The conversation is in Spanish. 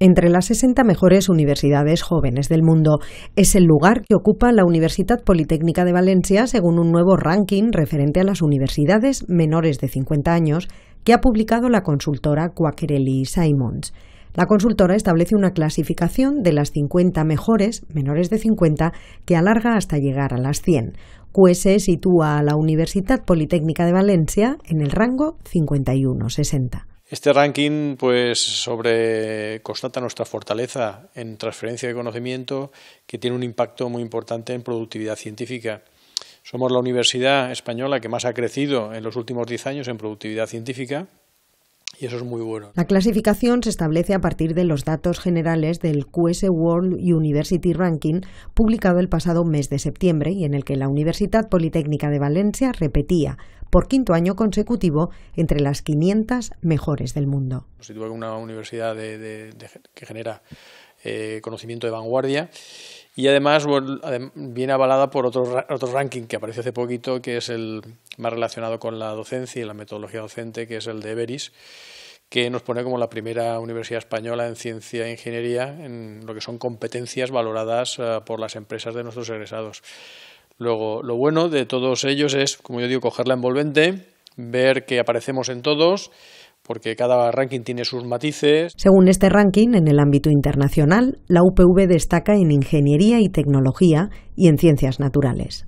Entre las 60 mejores universidades jóvenes del mundo es el lugar que ocupa la Universidad Politécnica de Valencia según un nuevo ranking referente a las universidades menores de 50 años que ha publicado la consultora Quaquerelli Simons. La consultora establece una clasificación de las 50 mejores, menores de 50, que alarga hasta llegar a las 100. QS sitúa a la Universidad Politécnica de Valencia en el rango 51-60. Este ranking pues constata nuestra fortaleza en transferencia de conocimiento que tiene un impacto muy importante en productividad científica. Somos la universidad española que más ha crecido en los últimos 10 años en productividad científica y eso es muy bueno. La clasificación se establece a partir de los datos generales del QS World University Ranking, publicado el pasado mes de septiembre y en el que la Universidad Politécnica de Valencia repetía por quinto año consecutivo entre las 500 mejores del mundo. Se una universidad que genera eh, conocimiento de vanguardia y además viene avalada por otro, otro ranking que aparece hace poquito, que es el más relacionado con la docencia y la metodología docente, que es el de Everis que nos pone como la primera universidad española en ciencia e ingeniería en lo que son competencias valoradas eh, por las empresas de nuestros egresados. Luego, lo bueno de todos ellos es, como yo digo, coger la envolvente, ver que aparecemos en todos, porque cada ranking tiene sus matices. Según este ranking, en el ámbito internacional, la UPV destaca en ingeniería y tecnología y en ciencias naturales.